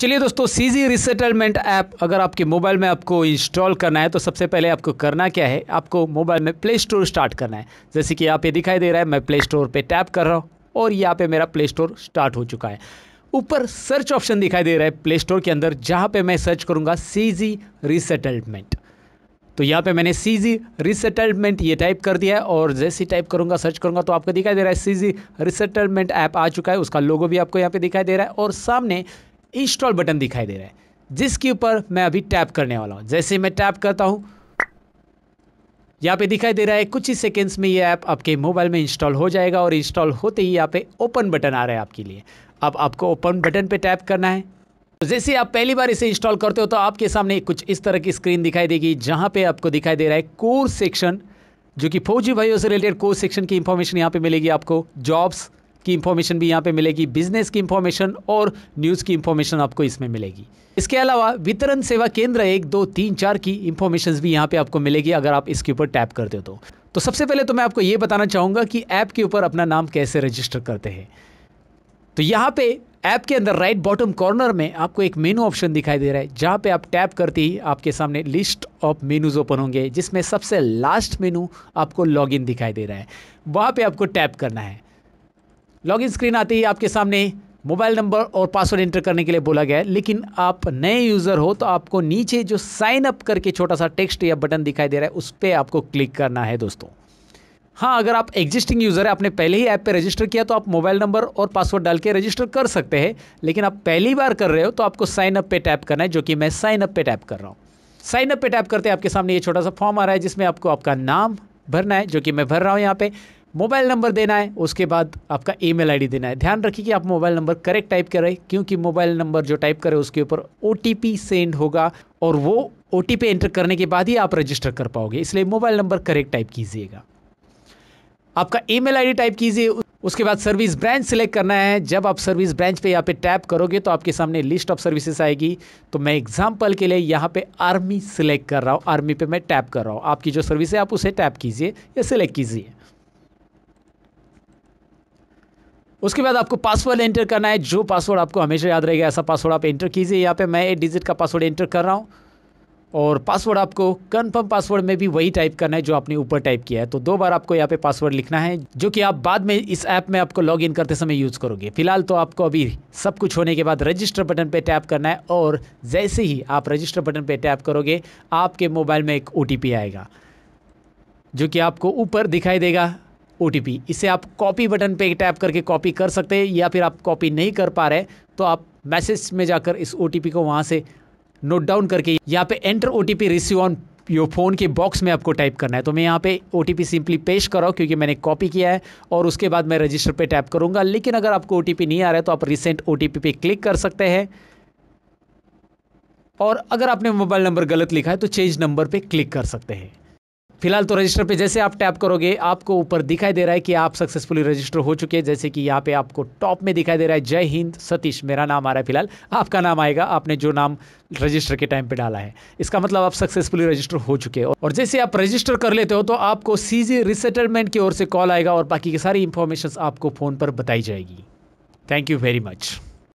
चलिए दोस्तों CG resettlement app अगर आपके मोबाइल में आपको इंस्टॉल करना है तो सबसे पहले आपको करना क्या है आपको मोबाइल में प्ले स्टोर स्टार्ट करना है जैसे कि यहाँ पे दिखाई दे रहा है मैं प्ले स्टोर पे टैप कर रहा हूँ और यहाँ पे मेरा प्ले स्टोर स्टार्ट हो चुका है ऊपर सर्च ऑप्शन दिखाई दे रहा है प्ले स्टोर के अंदर जहाँ पर मैं सर्च करूँगा सीजी रिसेटलमेंट तो यहाँ पे मैंने सी जी रिसेटलमेंट ये टाइप कर दिया है और जैसे टाइप करूँगा सर्च करूँगा तो आपको दिखाई दे रहा है सी जी रिसेटलमेंट ऐप आ चुका है उसका लोगो भी आपको यहाँ पे दिखाई दे रहा है और सामने इंस्टॉल बटन दिखाई दे रहा है जिसके ऊपर मैं अभी टैप करने वाला हूँ जैसे मैं टैप करता हूँ यहाँ पे दिखाई दे रहा है कुछ ही सेकेंड्स में ये ऐप आपके मोबाइल में इंस्टॉल हो जाएगा और इंस्टॉल होते ही यहाँ पे ओपन बटन आ रहा है आपके लिए अब आपको ओपन बटन पे टैप करना है तो जैसे आप पहली बार इसे इंस्टॉल करते हो तो आपके सामने कुछ इस तरह की स्क्रीन दिखाई देगी जहाँ पे आपको दिखाई दे रहा है कोर सेक्शन जो कि फौजी भाइयों से रिलेटेड कोर सेक्शन की इन्फॉर्मेशन यहाँ पे मिलेगी आपको जॉब्स की इन्फॉर्मेशन भी यहाँ पे मिलेगी बिजनेस की इन्फॉर्मेशन और न्यूज़ की इंफॉर्मेशन आपको इसमें मिलेगी इसके अलावा वितरण सेवा केंद्र एक दो तीन चार की इन्फॉर्मेशन भी यहाँ पे आपको मिलेगी अगर आप इसके ऊपर टैप करते हो तो तो सबसे पहले तो मैं आपको ये बताना चाहूँगा कि ऐप के ऊपर अपना नाम कैसे रजिस्टर करते हैं तो यहाँ पे ऐप के अंदर राइट बॉटम कॉर्नर में आपको एक मेनू ऑप्शन दिखाई दे रहा है जहाँ पे आप टैप करते ही आपके सामने लिस्ट ऑफ मेनूज ओपन होंगे जिसमें सबसे लास्ट मेनू आपको लॉगिन दिखाई दे रहा है वहाँ पे आपको टैप करना है लॉगिन स्क्रीन आते ही आपके सामने मोबाइल नंबर और पासवर्ड एंटर करने के लिए बोला गया है लेकिन आप नए यूज़र हो तो आपको नीचे जो साइन अप करके छोटा सा टेक्स्ट या बटन दिखाई दे रहा है उस पर आपको क्लिक करना है दोस्तों हाँ अगर आप एग्जिस्टिंग यूज़र है आपने पहले ही ऐप पे रजिस्टर किया तो आप मोबाइल नंबर और पासवर्ड डाल के रजिस्टर कर सकते हैं लेकिन आप पहली बार कर रहे हो तो आपको साइन अप पे टैप करना है जो कि मैं साइन अप पे टैप कर रहा हूँ साइन अप पे टैप करते आपके सामने ये छोटा सा फॉर्म आ रहा है जिसमें आपको आपका नाम भरना है जो कि मैं भर रहा हूँ यहाँ पे मोबाइल नंबर देना है उसके बाद आपका ईमेल आईडी देना है ध्यान रखिए कि आप मोबाइल नंबर करेक्ट टाइप करें क्योंकि मोबाइल नंबर जो टाइप करें उसके ऊपर ओ सेंड होगा और वो ओ एंटर करने के बाद ही आप रजिस्टर कर पाओगे इसलिए मोबाइल नंबर करेक्ट टाइप कीजिएगा आपका ई मेल टाइप कीजिए उसके बाद सर्विस ब्रांच सिलेक्ट करना है जब आप सर्विस ब्रांच पे यहाँ पे टैप करोगे तो आपके सामने लिस्ट ऑफ सर्विसेज आएगी तो मैं एग्जांपल के लिए यहाँ पे आर्मी सिलेक्ट कर रहा हूँ आर्मी पे मैं टैप कर रहा हूँ आपकी जो सर्विस है आप उसे टैप कीजिए या सिलेक्ट कीजिए उसके बाद आपको पासवर्ड एंटर करना है जो पासवर्ड आपको हमेशा याद रहेगा ऐसा पासवर्ड आप एंटर कीजिए यहाँ पे मैं एट डिजिट का पासवर्ड एंटर कर रहा हूँ और पासवर्ड आपको कन्फर्म पासवर्ड में भी वही टाइप करना है जो आपने ऊपर टाइप किया है तो दो बार आपको यहाँ पे पासवर्ड लिखना है जो कि आप बाद में इस ऐप में आपको लॉग इन करते समय यूज़ करोगे फिलहाल तो आपको अभी सब कुछ होने के बाद रजिस्टर बटन पे टैप करना है और जैसे ही आप रजिस्टर बटन पे टैप करोगे आपके मोबाइल में एक ओ आएगा जो कि आपको ऊपर दिखाई देगा ओ इसे आप कॉपी बटन पे टैप करके कॉपी कर सकते हैं या फिर आप कॉपी नहीं कर पा रहे तो आप मैसेज में जाकर इस ओ को वहाँ से नोट डाउन करके यहाँ पे enter O T receive on your phone के बॉक्स में आपको टाइप करना है तो मैं यहाँ पे ओ सिंपली पेश कर रहा हूँ क्योंकि मैंने कॉपी किया है और उसके बाद मैं रजिस्टर पे टैप करूँगा लेकिन अगर आपको ओ नहीं आ रहा है तो आप रिसेंट ओ पे क्लिक कर सकते हैं और अगर आपने मोबाइल नंबर गलत लिखा है तो चेंज नंबर पे क्लिक कर सकते हैं फिलहाल तो रजिस्टर पे जैसे आप टैप करोगे आपको ऊपर दिखाई दे रहा है कि आप सक्सेसफुली रजिस्टर हो चुके हैं जैसे कि यहाँ पे आपको टॉप में दिखाई दे रहा है जय हिंद सतीश मेरा नाम आ रहा है फिलहाल आपका नाम आएगा आपने जो नाम रजिस्टर के टाइम पे डाला है इसका मतलब आप सक्सेसफुली रजिस्टर हो चुके हो और जैसे आप रजिस्टर कर लेते हो तो आपको सी रिसेटलमेंट की ओर से कॉल आएगा और बाकी की सारी इंफॉर्मेशन आपको फ़ोन पर बताई जाएगी थैंक यू वेरी मच